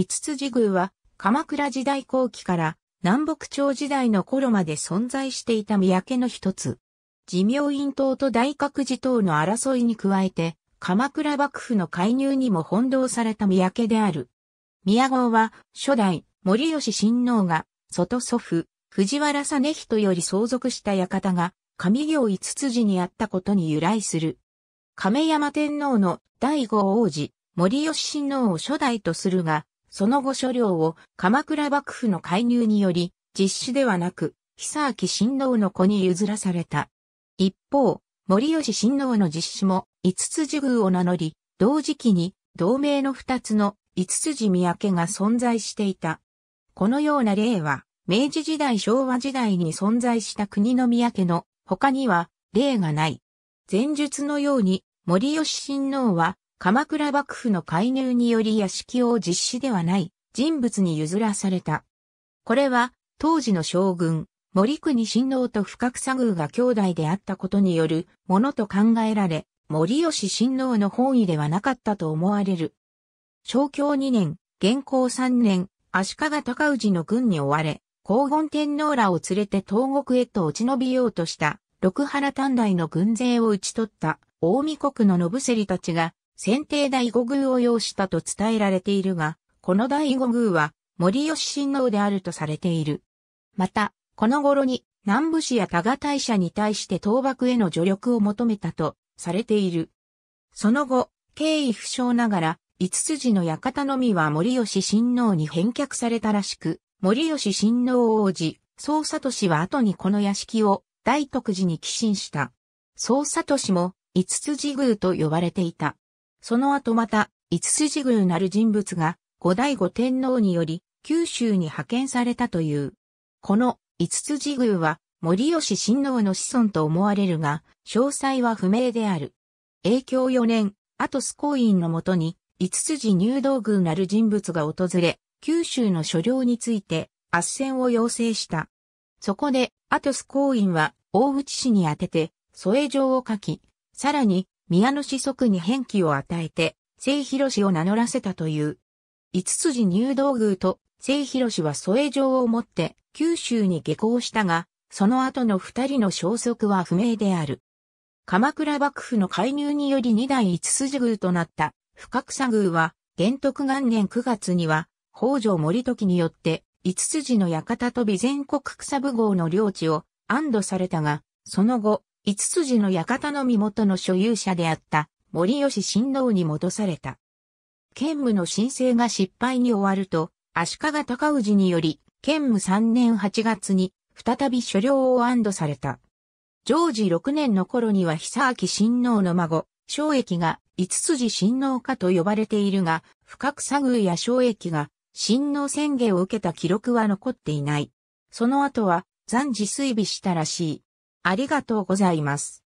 五つ寺宮は、鎌倉時代後期から南北朝時代の頃まで存在していた三宅の一つ。寺明院党と大覚寺党の争いに加えて、鎌倉幕府の介入にも翻弄された三宅である。宮号は、初代、森吉親王が、外祖父、藤原実人より相続した館が、上行五つ寺にあったことに由来する。亀山天皇の第五王子、森吉親王を初代とするが、その後所領を鎌倉幕府の介入により、実施ではなく、久明親王の子に譲らされた。一方、森吉親王の実施も、五つ宮を名乗り、同時期に、同盟の二つの五つ寺宮家が存在していた。このような例は、明治時代昭和時代に存在した国の宮家の他には例がない。前述のように森吉親王は鎌倉幕府の介入により屋敷を実施ではない人物に譲らされた。これは当時の将軍、森国親王と深草宮が兄弟であったことによるものと考えられ、森吉親王の本意ではなかったと思われる。昭教2年、元寇3年、足利高氏の軍に追われ、黄金天皇らを連れて東国へと落ち延びようとした、六原短大の軍勢を討ち取った、大見国の信競りたちが、選定第五宮を要したと伝えられているが、この第五宮は森吉親王であるとされている。また、この頃に南部市や多賀大社に対して倒幕への助力を求めたとされている。その後、経緯不詳ながら、五筋の館のみは森吉親王に返却されたらしく、森吉親王王子、宗都氏は後にこの屋敷を大徳寺に寄進した。宗都氏も五筋宮と呼ばれていた。その後また、五筋宮なる人物が、後醍醐天皇により、九州に派遣されたという。この、五筋宮は、森吉親王の子孫と思われるが、詳細は不明である。永響4年、アトス公院のもとに、五筋入道宮なる人物が訪れ、九州の所領について、圧戦を要請した。そこで、アトス公院は、大内氏に宛てて、添え状を書き、さらに、宮野子息に変気を与えて、聖広氏を名乗らせたという。五筋入道宮と聖広氏は添え状を持って九州に下校したが、その後の二人の消息は不明である。鎌倉幕府の介入により二代五筋宮となった深草宮は、玄徳元年9月には、北条森時によって五筋の館と備前国草部号の領地を安堵されたが、その後、五筋の館の身元の所有者であった森吉親王に戻された。兼務の申請が失敗に終わると、足利尊氏により、兼務3年8月に、再び所領を安堵された。常時6年の頃には久明親王の孫、正益が五筋親王家と呼ばれているが、深く草宮や正益が親王宣言を受けた記録は残っていない。その後は、暫時衰微したらしい。ありがとうございます。